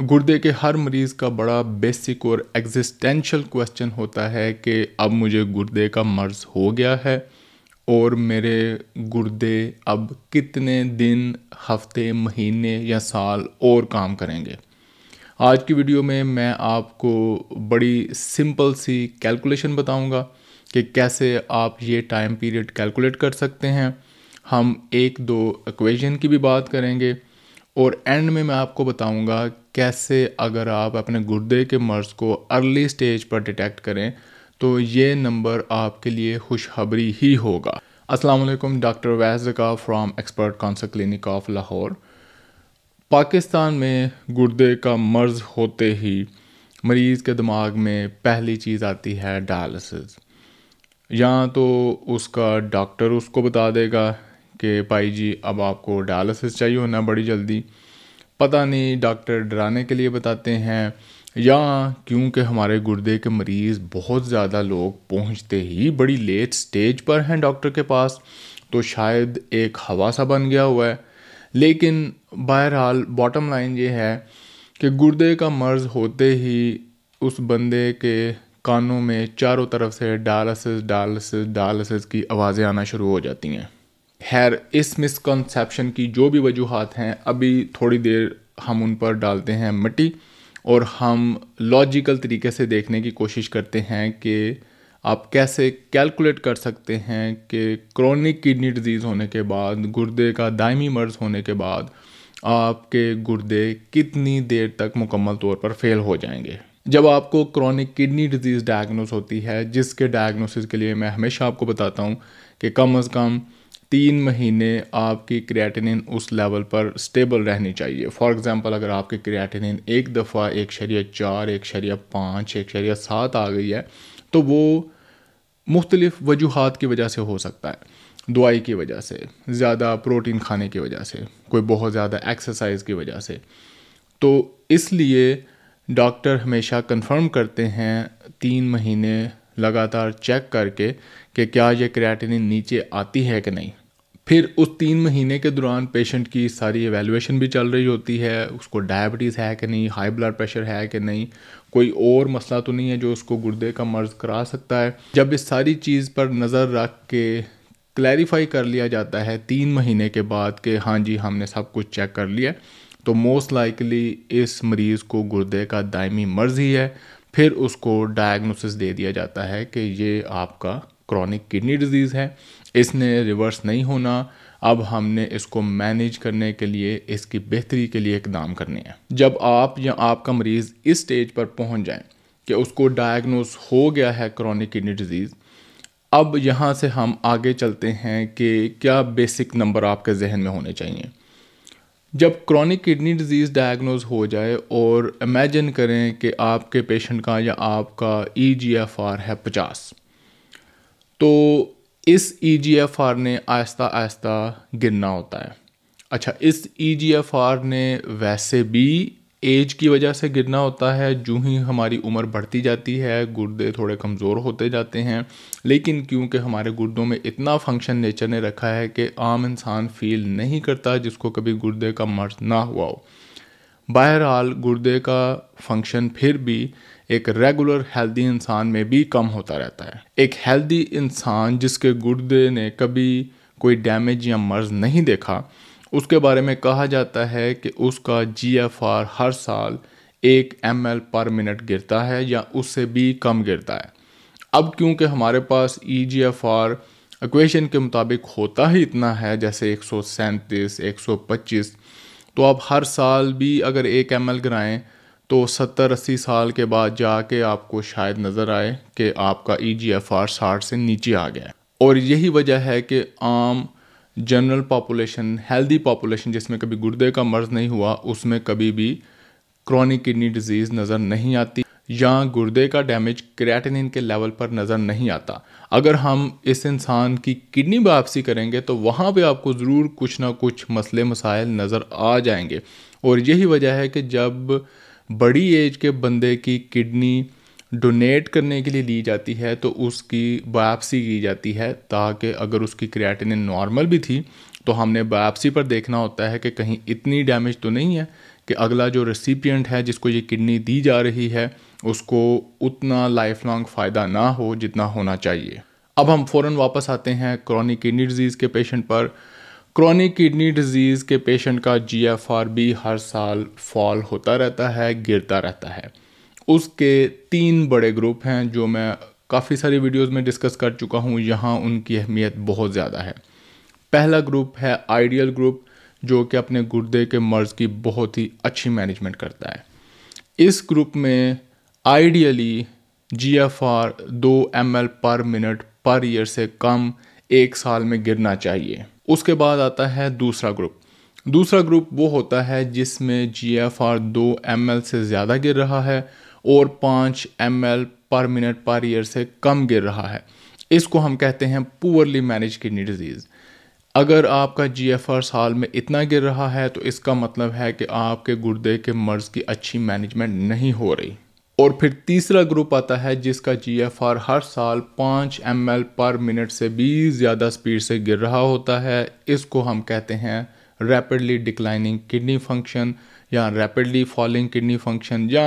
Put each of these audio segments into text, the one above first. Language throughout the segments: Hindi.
गुर्दे के हर मरीज़ का बड़ा बेसिक और एग्जिस्टेंशियल क्वेश्चन होता है कि अब मुझे गुर्दे का मर्ज़ हो गया है और मेरे गुर्दे अब कितने दिन हफ्ते महीने या साल और काम करेंगे आज की वीडियो में मैं आपको बड़ी सिंपल सी कैलकुलेशन बताऊंगा कि कैसे आप ये टाइम पीरियड कैलकुलेट कर सकते हैं हम एक दो इक्वेशन की भी बात करेंगे और एंड में मैं आपको बताऊंगा कैसे अगर आप अपने गुर्दे के मर्ज़ को अर्ली स्टेज पर डिटेक्ट करें तो ये नंबर आपके लिए खुशखबरी ही होगा वालेकुम डॉक्टर का from expert counsel clinic of Lahore Pakistan में गुर्दे का मर्ज़ होते ही मरीज़ के दिमाग में पहली चीज़ आती है डायलिसिस या तो उसका डॉक्टर उसको बता देगा कि भाई जी अब आपको डायलिसिस चाहिए होना बड़ी जल्दी पता नहीं डॉक्टर डराने के लिए बताते हैं या क्योंकि हमारे गुर्दे के मरीज़ बहुत ज़्यादा लोग पहुंचते ही बड़ी लेट स्टेज पर हैं डॉक्टर के पास तो शायद एक हवा सा बन गया हुआ है लेकिन बहरहाल बॉटम लाइन ये है कि गुर्दे का मर्ज़ होते ही उस बंदे के कानों में चारों तरफ से डायलिसिस डायलिसिस डायलिसिस की आवाज़ें आना शुरू हो जाती हैं खैर इस मिसकॉन्सेप्शन की जो भी वजूहत हैं अभी थोड़ी देर हम उन पर डालते हैं मिट्टी और हम लॉजिकल तरीके से देखने की कोशिश करते हैं कि आप कैसे कैलकुलेट कर सकते हैं कि क्रॉनिक किडनी डिजीज़ होने के बाद गुर्दे का दायमी मर्ज होने के बाद आपके गुर्दे कितनी देर तक मुकम्मल तौर पर फेल हो जाएंगे जब आपको क्रॉनिक किडनी डिजीज़ डायग्नोस होती है जिसके डायग्नोसिस के लिए मैं हमेशा आपको बताता हूँ कि कम अज़ कम तीन महीने आपकी क्रिएटिनिन उस लेवल पर स्टेबल रहनी चाहिए फॉर एग्ज़ाम्पल अगर आपकी क्रिएटिनिन एक दफ़ा एक शरिया चार एक शरिया पाँच एक शरिया सात आ गई है तो वो मुख्तलिफ़ वजूहत की वजह से हो सकता है दवाई की वजह से ज़्यादा प्रोटीन खाने की वजह से कोई बहुत ज़्यादा एक्सरसाइज की वजह से तो इसलिए डॉक्टर हमेशा कंफर्म करते हैं तीन महीने लगातार चेक करके कि क्या ये क्रिएटिनिन नीचे आती है कि नहीं फिर उस तीन महीने के दौरान पेशेंट की सारी एवेलुएशन भी चल रही होती है उसको डायबिटीज़ है कि नहीं हाई ब्लड प्रेशर है कि नहीं कोई और मसला तो नहीं है जो उसको गुर्दे का मर्ज करा सकता है जब इस सारी चीज़ पर नज़र रख के क्लैरिफाई कर लिया जाता है तीन महीने के बाद कि हाँ जी हमने सब कुछ चेक कर लिया तो मोस्ट लाइकली इस मरीज़ को गुर्दे का दायमी मर्ज ही है फिर उसको डायग्नोसिस दे दिया जाता है कि ये आपका क्रॉनिक किडनी डिजीज़ है इसने रिवर्स नहीं होना अब हमने इसको मैनेज करने के लिए इसकी बेहतरी के लिए इकदाम करने हैं जब आप या आपका मरीज़ इस स्टेज पर पहुंच जाए कि उसको डायग्नोस हो गया है क्रॉनिक किडनी डिजीज़ अब यहाँ से हम आगे चलते हैं कि क्या बेसिक नंबर आपके जहन में होने चाहिए जब क्रॉनिक किडनी डिजीज़ डायग्नोज हो जाए और इमेजिन करें कि आपके पेशेंट का या आपका ई e है पचास तो इस ई जी एफ आर ने आहिस्ता आहिस्ता गिरना होता है अच्छा इस ई जी एफ आर ने वैसे भी एज की वजह से गिरना होता है जो ही हमारी उम्र बढ़ती जाती है गुर्दे थोड़े कमज़ोर होते जाते हैं लेकिन क्योंकि हमारे गुर्दों में इतना फंक्शन नेचर ने रखा है कि आम इंसान फील नहीं करता जिसको कभी गुर्दे का मर्ज ना हुआ हो बहरहाल गुर्दे का फंक्शन फिर भी एक रेगुलर हेल्दी इंसान में भी कम होता रहता है एक हेल्दी इंसान जिसके गुर्दे ने कभी कोई डैमेज या मर्ज नहीं देखा उसके बारे में कहा जाता है कि उसका जी हर साल एक एम पर मिनट गिरता है या उससे भी कम गिरता है अब क्योंकि हमारे पास E G F R equation के मुताबिक होता ही इतना है जैसे एक सौ सैंतीस एक सौ पच्चीस तो आप हर साल भी अगर एक एम एल कराएँ तो सत्तर अस्सी साल के बाद जाके आपको शायद नज़र आए कि आपका ई जी एफ आर साठ से नीचे आ गया है और यही वजह है कि आम जनरल पॉपुलेशन हेल्दी पॉपुलेशन जिसमें कभी गुर्दे का मर्ज़ नहीं हुआ उसमें कभी भी क्रॉनिक किडनी डिजीज़ नज़र नहीं आती या गुर्दे का डैमेज क्रिएटिनिन के लेवल पर नज़र नहीं आता अगर हम इस इंसान की किडनी वापसी करेंगे तो वहाँ पे आपको ज़रूर कुछ ना कुछ मसले मसाइल नज़र आ जाएंगे और यही वजह है कि जब बड़ी एज के बंदे की किडनी डोनेट करने के लिए ली जाती है तो उसकी बायोप्सी की जाती है ताकि अगर उसकी क्रिएटिनिन नॉर्मल भी थी तो हमने बायोप्सी पर देखना होता है कि कहीं इतनी डैमेज तो नहीं है कि अगला जो रेसिपियंट है जिसको ये किडनी दी जा रही है उसको उतना लाइफ लॉन्ग फ़ायदा ना हो जितना होना चाहिए अब हम फ़ौर वापस आते हैं क्रॉनिक किडनी डिजीज़ के पेशेंट पर क्रॉनिक किडनी डिजीज़ के पेशेंट का जी एफ आर भी हर साल फॉल होता रहता है गिरता रहता है उसके तीन बड़े ग्रुप हैं जो मैं काफ़ी सारी वीडियोस में डिस्कस कर चुका हूँ यहाँ उनकी अहमियत बहुत ज़्यादा है पहला ग्रुप है आइडियल ग्रुप जो कि अपने गुर्दे के मर्ज़ की बहुत ही अच्छी मैनेजमेंट करता है इस ग्रुप में आइडियली जी एफ आर दो एम एल पर मिनट पर ईयर से कम एक साल में गिरना चाहिए उसके बाद आता है दूसरा ग्रुप दूसरा ग्रुप वो होता है जिसमें जी एफ आर दो एम एल से ज़्यादा गिर रहा है और पाँच एम एल पर मिनट पर ईयर से कम गिर रहा है इसको हम कहते हैं पुअरली मैनेज किडनी डिजीज़ अगर आपका जी एफ आर साल में इतना गिर रहा है तो इसका मतलब है कि आपके गुर्दे के मर्ज़ की अच्छी मैनेजमेंट नहीं हो रही और फिर तीसरा ग्रुप आता है जिसका जी एफ आर हर साल पाँच एम एल पर मिनट से भी ज़्यादा स्पीड से गिर रहा होता है इसको हम कहते हैं रैपिडली डिक्लाइनिंग किडनी फंक्शन या रैपिडली फॉलिंग किडनी फंक्शन या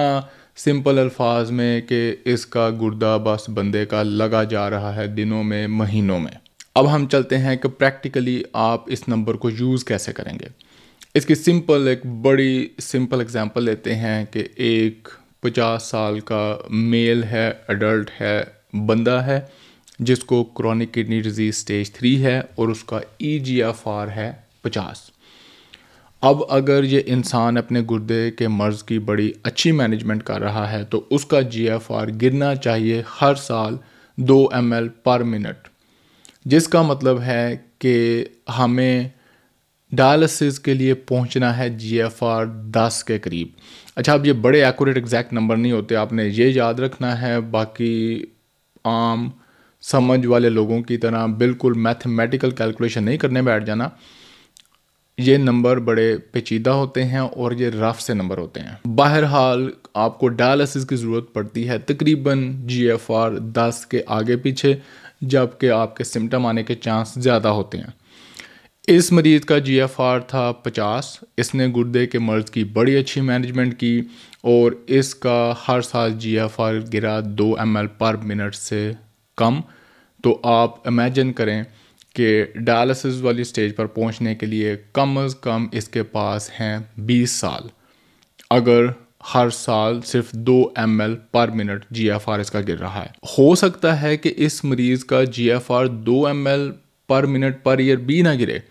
सिंपल अल्फाज में कि इसका गुर्दा बस बंदे का लगा जा रहा है दिनों में महीनों में अब हम चलते हैं कि प्रैक्टिकली आप इस नंबर को यूज़ कैसे करेंगे इसकी सिंपल एक बड़ी सिंपल एग्जांपल लेते हैं कि एक पचास साल का मेल है अडल्ट है बंदा है जिसको chronic kidney disease stage three है और उसका ई जी एफ आर है पचास अब अगर ये इंसान अपने गुर्दे के मर्ज़ की बड़ी अच्छी मैनेजमेंट कर रहा है तो उसका जी एफ आर गिरना चाहिए हर साल दो एम एल पर मिनट जिसका मतलब है कि हमें डायलिसिस के लिए पहुंचना है जी एफ आर दस के करीब अच्छा अब ये बड़े एक्यूरेट एग्जैक्ट नंबर नहीं होते आपने ये याद रखना है बाकी आम समझ वाले लोगों की तरह बिल्कुल मैथमेटिकल कैलकुलेशन नहीं करने बैठ जाना ये नंबर बड़े पेचीदा होते हैं और ये रफ से नंबर होते हैं बहरहाल आपको डायलिसिस की ज़रूरत पड़ती है तकरीबन जी एफ आर दस के आगे पीछे जबकि आपके सिम्टम आने के चांस ज़्यादा होते हैं इस मरीज का आर था पचास इसने गुर्दे के मर्ज की बड़ी अच्छी मैनेजमेंट की और इसका हर साल आर गिरा दो एम पर मिनट से कम तो आप इमेजिन करें कि डायलिसिस वाली स्टेज पर पहुंचने के लिए कम अज़ कम इसके पास हैं 20 साल अगर हर साल सिर्फ दो एम पर मिनट जी एफ आर इसका गिर रहा है हो सकता है कि इस मरीज़ का जी एफ आर दो एम पर मिनट पर ईयर भी ना गिरे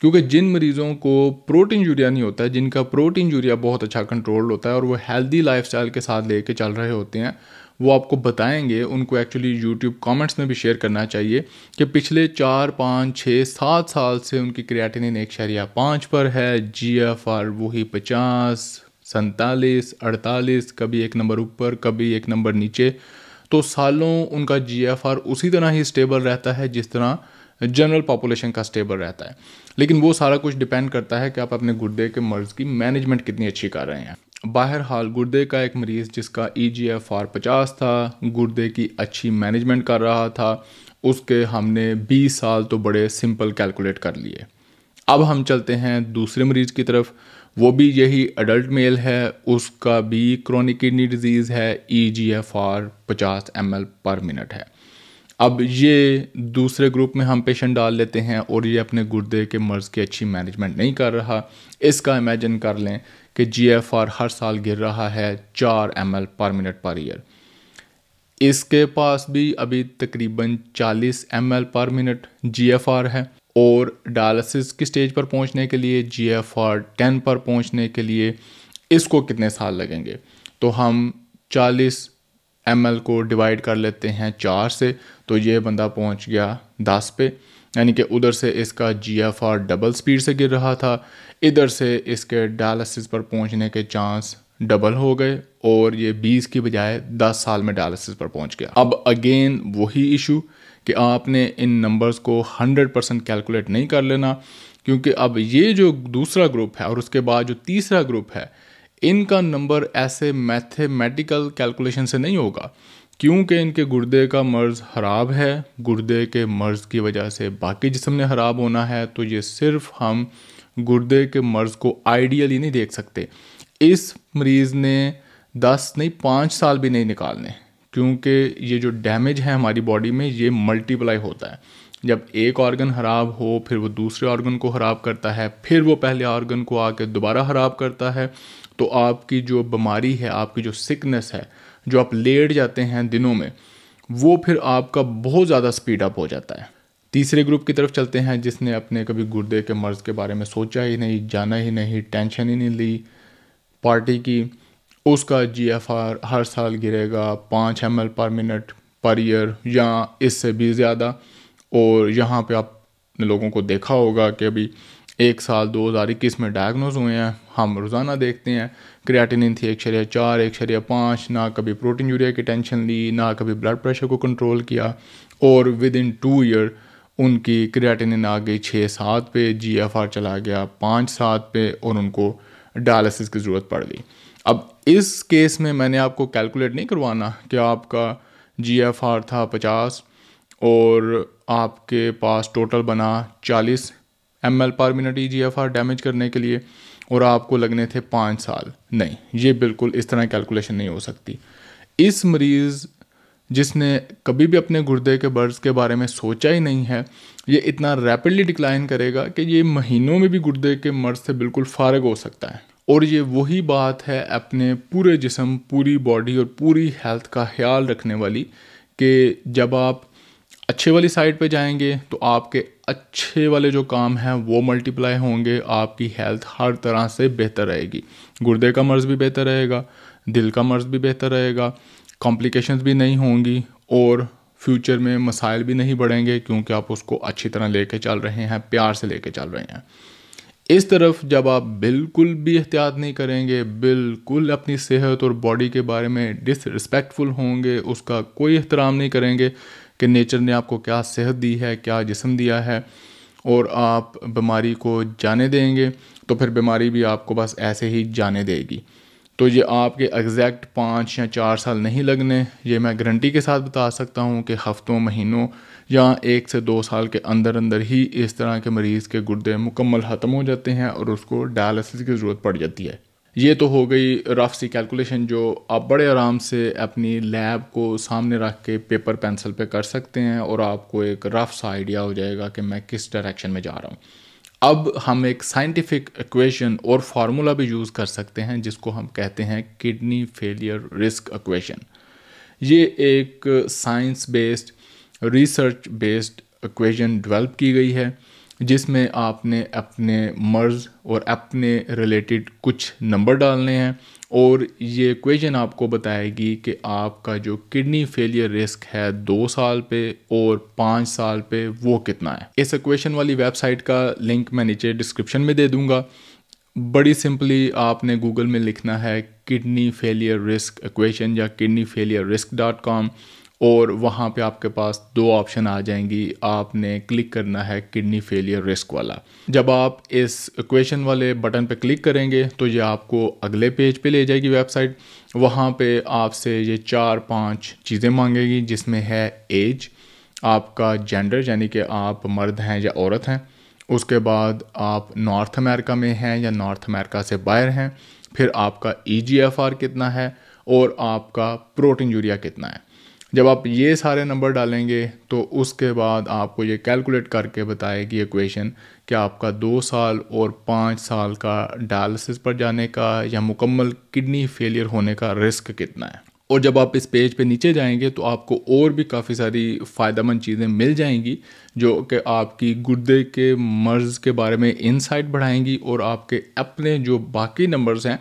क्योंकि जिन मरीज़ों को प्रोटीन यूरिया नहीं होता है जिनका प्रोटीन यूरिया बहुत अच्छा कंट्रोल होता है और वो हेल्दी लाइफस्टाइल के साथ लेके चल रहे होते हैं वो आपको बताएंगे उनको एक्चुअली यूट्यूब कमेंट्स में भी शेयर करना चाहिए कि पिछले चार पाँच छः सात साल से उनकी क्रियाटिनिन एक शरिया पाँच पर है जी एफ आर वही पचास सैंतालीस अड़तालीस कभी एक नंबर ऊपर कभी एक नंबर नीचे तो सालों उनका जी एफ आर उसी तरह ही स्टेबल रहता है जिस तरह जनरल पॉपुलेशन का स्टेबल रहता है लेकिन वो सारा कुछ डिपेंड करता है कि आप अपने गुर्दे के मर्ज़ की मैनेजमेंट कितनी अच्छी कर रहे हैं बाहर हाल गुर्दे का एक मरीज़ जिसका ई जी एफ आर पचास था गुर्दे की अच्छी मैनेजमेंट कर रहा था उसके हमने बीस साल तो बड़े सिंपल कैलकुलेट कर लिए अब हम चलते हैं दूसरे मरीज़ की तरफ वो भी यही अडल्ट मेल है उसका भी क्रॉनिक किडनी डिजीज़ है ई जी एफ आर पचास एम एल पर मिनट है अब ये दूसरे ग्रुप में हम पेशेंट डाल लेते हैं और ये अपने गुर्दे के मर्ज़ की अच्छी मैनेजमेंट नहीं कर रहा इसका इमेजिन कर लें कि जी हर साल गिर रहा है चार एम पर मिनट पर ईयर इसके पास भी अभी तकरीबन 40 एम पर मिनट जी है और डायलिसिस की स्टेज पर पहुंचने के लिए जी एफ आर टेन पर पहुंचने के लिए इसको कितने साल लगेंगे तो हम 40 एम को डिवाइड कर लेते हैं चार से तो ये बंदा पहुंच गया दस पे यानी कि उधर से इसका G F R double speed से गिर रहा था इधर से इसके डायलिसिस पर पहुंचने के चांस डबल हो गए और ये 20 की बजाय 10 साल में डायलिसिस पर पहुंच गया अब अगेन वही इशू कि आपने इन नंबर्स को 100 परसेंट कैलकुलेट नहीं कर लेना क्योंकि अब ये जो दूसरा ग्रुप है और उसके बाद जो तीसरा ग्रुप है इनका नंबर ऐसे मैथमेटिकल कैलकुलेशन से नहीं होगा क्योंकि इनके गुर्दे का मर्ज़ ख़राब है गुर्दे के मर्ज़ की वजह से बाकी जिसम ने ख़राब होना है तो ये सिर्फ हम गुर्दे के मर्ज़ को आइडियली नहीं देख सकते इस मरीज़ ने दस नहीं पाँच साल भी नहीं निकालने क्योंकि ये जो डैमेज है हमारी बॉडी में ये मल्टीप्लाई होता है जब एक ऑर्गन ख़राब हो फिर वो दूसरे ऑर्गन को ख़राब करता है फिर वो पहले ऑर्गन को आके दोबारा ख़राब करता है तो आपकी जो बीमारी है आपकी जो सिकनेस है जो आप लेट जाते हैं दिनों में वो फिर आपका बहुत ज़्यादा स्पीड अप हो जाता है तीसरे ग्रुप की तरफ चलते हैं जिसने अपने कभी गुर्दे के मर्ज़ के बारे में सोचा ही नहीं जाना ही नहीं टेंशन ही नहीं ली पार्टी की उसका जी एफ आर हर साल गिरेगा पाँच एम एल पर मिनट पर ईयर या इससे भी ज़्यादा और यहाँ पे आप लोगों को देखा होगा कि अभी एक साल दो हज़ार इक्कीस में डायग्नोज हुए हैं हम रोज़ाना देखते हैं क्रियाटिनिन थी एक शरिया चार एक शरिया पाँच ना कभी प्रोटीन यूरिया की टेंशन ली ना कभी ब्लड प्रेशर को कंट्रोल किया और विद इन टू ईयर उनकी क्रियाटिनिन आ गई छः सात पे जी एफ आर चला गया पाँच सात पे और उनको डायलिसिस की ज़रूरत पड़ गई अब इस केस में मैंने आपको कैलकुलेट नहीं करवाना कि आपका जी एफ आर था पचास और आपके पास टोटल बना चालीस एम एल पर minute E G F R damage करने के लिए और आपको लगने थे पाँच साल नहीं ये बिल्कुल इस तरह कैलकुलेशन नहीं हो सकती इस मरीज़ जिसने कभी भी अपने गुर्दे के बर्ड्स के बारे में सोचा ही नहीं है ये इतना रैपिडली डिक्लाइन करेगा कि ये महीनों में भी गुर्दे के मर्ज से बिल्कुल फारग हो सकता है और ये वही बात है अपने पूरे जिसम पूरी बॉडी और पूरी हेल्थ का ख्याल रखने वाली कि जब आप अच्छे वाली साइड पे जाएंगे तो आपके अच्छे वाले जो काम हैं वो मल्टीप्लाई होंगे आपकी हेल्थ हर तरह से बेहतर रहेगी गुर्दे का मर्ज़ भी बेहतर रहेगा दिल का मर्ज़ भी बेहतर रहेगा कॉम्प्लिकेशंस भी नहीं होंगी और फ्यूचर में मसाइल भी नहीं बढ़ेंगे क्योंकि आप उसको अच्छी तरह ले चल रहे हैं प्यार से ले चल रहे हैं इस तरफ जब आप बिल्कुल भी एहतियात नहीं करेंगे बिल्कुल अपनी सेहत और बॉडी के बारे में डिसरिस्पेक्टफुल होंगे उसका कोई एहतराम नहीं करेंगे कि नेचर ने आपको क्या सेहत दी है क्या जिसम दिया है और आप बीमारी को जाने देंगे तो फिर बीमारी भी आपको बस ऐसे ही जाने देगी तो ये आपके एग्जैक्ट पाँच या चार साल नहीं लगने ये मैं गारंटी के साथ बता सकता हूँ कि हफ्तों महीनों या एक से दो साल के अंदर अंदर ही इस तरह के मरीज़ के गुर्दे मुकम्मल ख़त्म हो जाते हैं और उसको डायलिसिस की ज़रूरत पड़ जाती है ये तो हो गई रफ सी कैलकुलेशन जो आप बड़े आराम से अपनी लैब को सामने रख के पेपर पेंसिल पे कर सकते हैं और आपको एक रफ सा आइडिया हो जाएगा कि मैं किस डायरेक्शन में जा रहा हूँ अब हम एक साइंटिफिक इक्वेशन और फार्मूला भी यूज़ कर सकते हैं जिसको हम कहते हैं किडनी फेलियर रिस्क इक्वेशन ये एक science based research based equation develop की गई है जिसमें आपने अपने मर्ज और अपने रिलेटेड कुछ नंबर डालने हैं और ये क्वेश्चन आपको बताएगी कि आपका जो किडनी फेलियर रिस्क है दो साल पे और पाँच साल पे वो कितना है इस क्वेश्चन वाली वेबसाइट का लिंक मैं नीचे डिस्क्रिप्शन में दे दूँगा बड़ी सिंपली आपने गूगल में लिखना है किडनी फेलियर रिस्क इक्वेशन या kidney failure risk dot com और वहाँ पे आपके पास दो ऑप्शन आ जाएंगी आपने क्लिक करना है किडनी फेलियर रिस्क वाला जब आप इस क्वेश्चन वाले बटन पे क्लिक करेंगे तो ये आपको अगले पेज पे ले जाएगी वेबसाइट वहाँ पे आपसे ये चार पांच चीज़ें मांगेगी जिसमें है एज आपका जेंडर यानी कि आप मर्द हैं या औरत हैं उसके बाद आप नॉर्थ अमेरिका में हैं या नॉर्थ अमेरिका से बाहर हैं फिर आपका ई e कितना है और आपका प्रोटीन यूरिया कितना है जब आप ये सारे नंबर डालेंगे तो उसके बाद आपको ये कैलकुलेट करके बताएगी इक्वेशन कि आपका दो साल और पाँच साल का डायलिसिस पर जाने का या मुकम्मल किडनी फेलियर होने का रिस्क कितना है और जब आप इस पेज पे नीचे जाएंगे तो आपको और भी काफ़ी सारी फ़ायदेमंद चीज़ें मिल जाएंगी जो कि आपकी गुर्दे के मर्ज़ के बारे में इनसाइट बढ़ाएंगी और आपके अपने जो बाकी नंबर्स हैं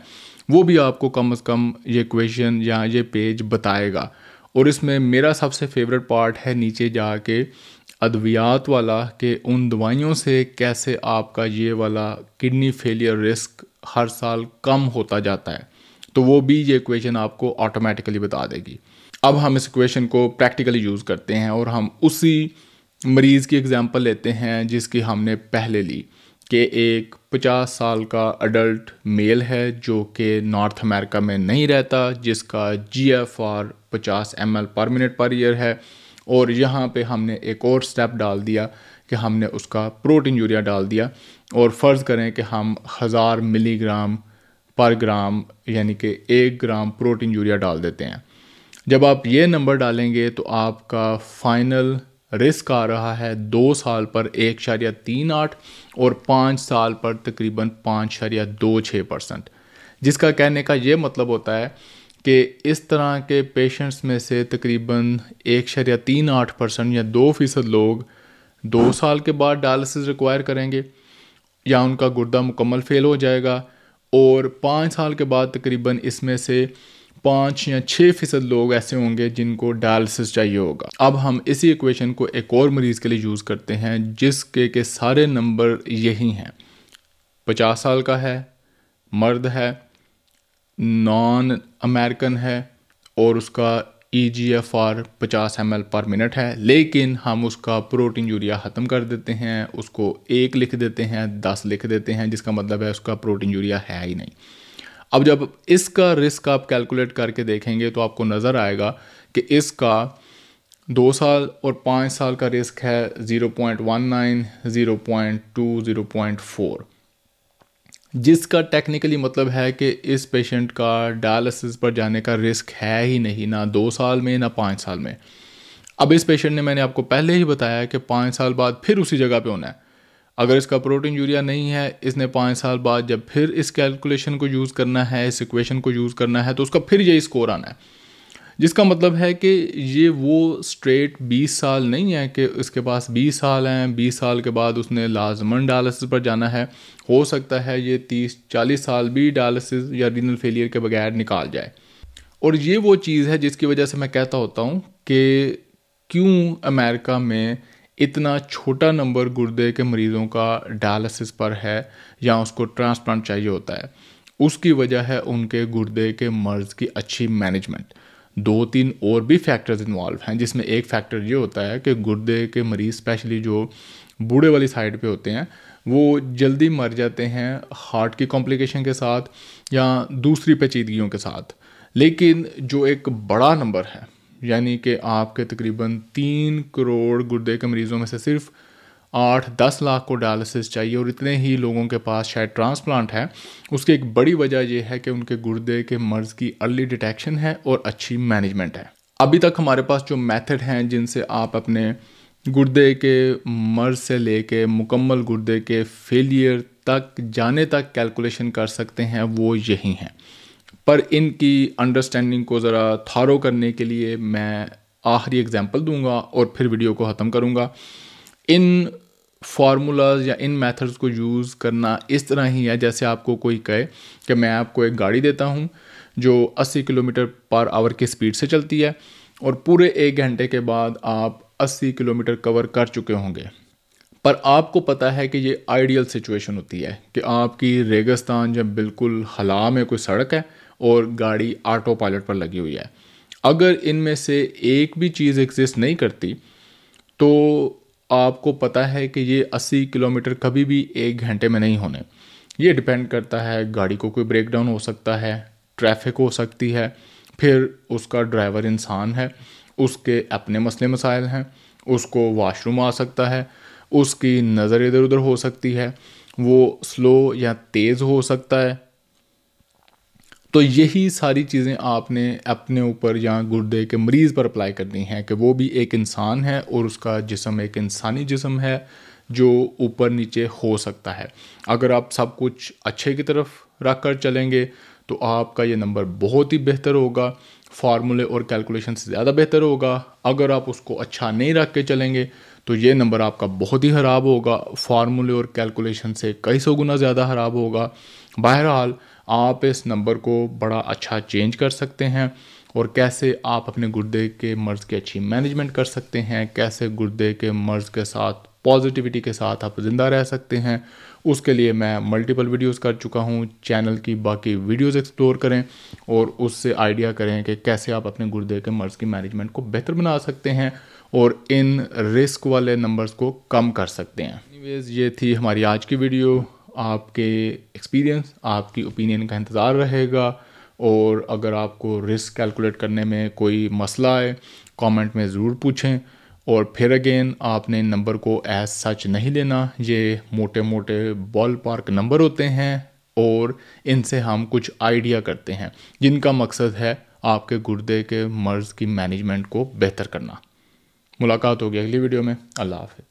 वो भी आपको कम अज़ कम ये क्वेश्चन या ये पेज बताएगा और इसमें मेरा सबसे फेवरेट पार्ट है नीचे जाके अद्वियात वाला कि उन दवाइयों से कैसे आपका ये वाला किडनी फेलियर रिस्क हर साल कम होता जाता है तो वो भी ये क्वेश्चन आपको ऑटोमेटिकली बता देगी अब हम इस क्वेश्चन को प्रैक्टिकली यूज़ करते हैं और हम उसी मरीज़ की एग्ज़ाम्पल लेते हैं जिसकी हमने पहले ली कि एक 50 साल का अडल्ट मेल है जो कि नॉर्थ अमेरिका में नहीं रहता जिसका जी एफ आर पचास एम एल पर मिनट पर ईयर है और यहाँ पे हमने एक और स्टेप डाल दिया कि हमने उसका प्रोटीन यूरिया डाल दिया और फ़र्ज़ करें कि हम हज़ार मिलीग्राम पर ग्राम यानी कि एक ग्राम प्रोटीन यूरिया डाल देते हैं जब आप ये नंबर डालेंगे तो आपका फाइनल रिस्क आ रहा है दो साल पर एक शारिया तीन आठ और पाँच साल पर तकरीबन पाँच शारिया दो छः परसेंट जिसका कहने का ये मतलब होता है कि इस तरह के पेशेंट्स में से तकरीबन एक शरिया तीन आठ परसेंट या दो फ़ीसद लोग दो साल के बाद डायलिसिस रिक्वायर करेंगे या उनका गुर्दा मुकम्मल फेल हो जाएगा और पाँच साल के बाद तकरीबन इसमें से पाँच या छः फीसद लोग ऐसे होंगे जिनको डायलिसिस चाहिए होगा अब हम इसी इक्वेशन को एक और मरीज़ के लिए यूज़ करते हैं जिसके के सारे नंबर यही हैं पचास साल का है मर्द है नॉन अमेरिकन है और उसका ई जी एफ आर पचास एम एल पर मिनट है लेकिन हम उसका प्रोटीन यूरिया ख़त्म कर देते हैं उसको एक लिख देते हैं दस लिख देते हैं जिसका मतलब है उसका प्रोटीन यूरिया है ही नहीं अब जब इसका रिस्क आप कैलकुलेट करके देखेंगे तो आपको नज़र आएगा कि इसका दो साल और पाँच साल का रिस्क है zero point one nine zero point two zero point four जिसका टेक्निकली मतलब है कि इस पेशेंट का डायलिसिस पर जाने का रिस्क है ही नहीं ना दो साल में ना पाँच साल में अब इस पेशेंट ने मैंने आपको पहले ही बताया कि पाँच साल बाद फिर उसी जगह पे होना है अगर इसका प्रोटीन यूरिया नहीं है इसने पाँच साल बाद जब फिर इस कैलकुलेशन को यूज़ करना है इस इक्वेशन को यूज़ करना है तो उसका फिर यही स्कोर आना है जिसका मतलब है कि ये वो स्ट्रेट 20 साल नहीं है कि इसके पास 20 साल हैं 20 साल के बाद उसने लाजमन डायलिसिस पर जाना है हो सकता है ये 30 40 साल भी डायलिसिस या रीनल फेलियर के बगैर निकाल जाए और ये वो चीज़ है जिसकी वजह से मैं कहता होता हूँ कि क्यों अमेरिका में इतना छोटा नंबर गुर्दे के मरीज़ों का डायलिसिस पर है या उसको ट्रांसप्लांट चाहिए होता है उसकी वजह है उनके गुर्दे के मर्ज़ की अच्छी मैनेजमेंट दो तीन और भी फैक्टर्स इन्वॉल्व हैं जिसमें एक फैक्टर ये होता है कि गुर्दे के मरीज़ स्पेशली जो बूढ़े वाली साइड पे होते हैं वो जल्दी मर जाते हैं हार्ट की कॉम्प्लिकेशन के साथ या दूसरी पेचीदगियों के साथ लेकिन जो एक बड़ा नंबर है यानी कि आपके तकरीबन तीन करोड़ गुर्दे के मरीज़ों में से सिर्फ आठ दस लाख को डायलिसिस चाहिए और इतने ही लोगों के पास शायद ट्रांसप्लांट है उसकी एक बड़ी वजह यह है कि उनके गुर्दे के मर्ज़ की अर्ली डिटेक्शन है और अच्छी मैनेजमेंट है अभी तक हमारे पास जो मेथड हैं जिनसे आप अपने गुर्दे के मर्ज से लेके मुकम्मल गुर्दे के फेलियर तक जाने तक कैलकुलेशन कर सकते हैं वो यही हैं पर इनकी अंडरस्टैंडिंग को ज़रा थारो करने के लिए मैं आखिरी एग्ज़ाम्पल दूंगा और फिर वीडियो को ख़त्म करूंगा इन फार्मूलाज या इन मेथड्स को यूज़ करना इस तरह ही है जैसे आपको कोई कहे कि मैं आपको एक गाड़ी देता हूँ जो 80 किलोमीटर पर आवर की स्पीड से चलती है और पूरे एक घंटे के बाद आप 80 किलोमीटर कवर कर चुके होंगे पर आपको पता है कि ये आइडियल सिचुएशन होती है कि आपकी रेगिस्तान जब बिल्कुल हला में कोई सड़क है और गाड़ी ऑटो पायलट पर लगी हुई है अगर इनमें से एक भी चीज़ एग्जिस्ट नहीं करती तो आपको पता है कि ये 80 किलोमीटर कभी भी एक घंटे में नहीं होने ये डिपेंड करता है गाड़ी को कोई ब्रेक डाउन हो सकता है ट्रैफिक हो सकती है फिर उसका ड्राइवर इंसान है उसके अपने मसले मसाइल हैं उसको वाशरूम आ सकता है उसकी नज़र इधर उधर हो सकती है वो स्लो या तेज़ हो सकता है तो यही सारी चीज़ें आपने अपने ऊपर या गुर्दे के मरीज़ पर अप्लाई करनी है कि वो भी एक इंसान है और उसका जिसम एक इंसानी जिसम है जो ऊपर नीचे हो सकता है अगर आप सब कुछ अच्छे की तरफ रख कर चलेंगे तो आपका ये नंबर बहुत ही बेहतर होगा फार्मूले और कैलकुलेशन से ज़्यादा बेहतर होगा अगर आप उसको अच्छा नहीं रख के चलेंगे तो ये नंबर आपका बहुत ही ख़राब होगा फार्मूले और कैलकुलेशन से कई सौ गुना ज़्यादा ख़राब होगा बहरहाल आप इस नंबर को बड़ा अच्छा चेंज कर सकते हैं और कैसे आप अपने गुर्दे के मर्ज़ की अच्छी मैनेजमेंट कर सकते हैं कैसे गुर्दे के मर्ज़ के साथ पॉजिटिविटी के साथ आप ज़िंदा रह सकते हैं उसके लिए मैं मल्टीपल वीडियोस कर चुका हूँ चैनल की बाकी वीडियोस एक्सप्लोर करें और उससे आइडिया करें कि कैसे आप अपने गुर्दे के मर्ज़ की मैनेजमेंट को बेहतर बना सकते हैं और इन रिस्क वाले नंबर्स को कम कर सकते हैं एनीवेज़ ये थी हमारी आज की वीडियो आपके एक्सपीरियंस आपकी ओपिनियन का इंतज़ार रहेगा और अगर आपको रिस्क कैलकुलेट करने में कोई मसला आए कमेंट में ज़रूर पूछें और फिर अगेन आपने नंबर को एज सच नहीं लेना ये मोटे मोटे बॉल पार्क नंबर होते हैं और इनसे हम कुछ आइडिया करते हैं जिनका मकसद है आपके गुर्दे के मर्ज़ की मैनेजमेंट को बेहतर करना मुलाकात होगी अगली वीडियो में अल्लाह हाफ़